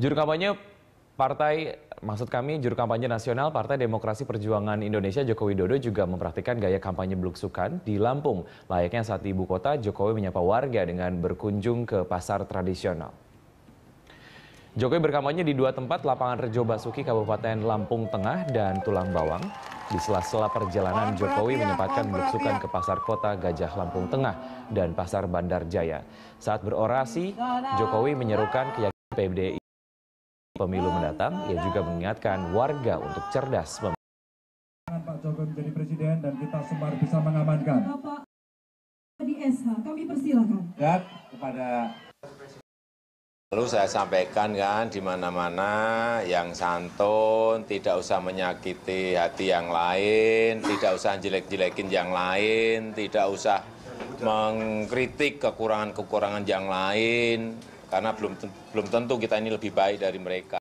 Juru kampanye Partai, maksud kami juru kampanye nasional Partai Demokrasi Perjuangan Indonesia Joko Widodo juga mempraktikkan gaya kampanye belusukan di Lampung. Layaknya saat ibu kota, Jokowi menyapa warga dengan berkunjung ke pasar tradisional. Jokowi berkampanye di dua tempat, lapangan Rejo Basuki, Kabupaten Lampung Tengah, dan Tulang Bawang. Di sela-sela perjalanan, Jokowi menyempatkan belusukan ke pasar kota Gajah Lampung Tengah dan pasar Bandar Jaya. Saat berorasi, nah, nah. Jokowi menyerukan keyakinan PBDI pemilu mendatang. Ia juga mengingatkan warga untuk cerdas memilih. Pak Jokowi menjadi presiden dan kita semua bisa mengamankan. Bapak di SH, kami persilahkan. Dan kepada Lalu saya sampaikan kan di mana-mana yang santun, tidak usah menyakiti hati yang lain, tidak usah jelek-jelekin yang lain, tidak usah mengkritik kekurangan-kekurangan yang lain karena belum tentu kita ini lebih baik dari mereka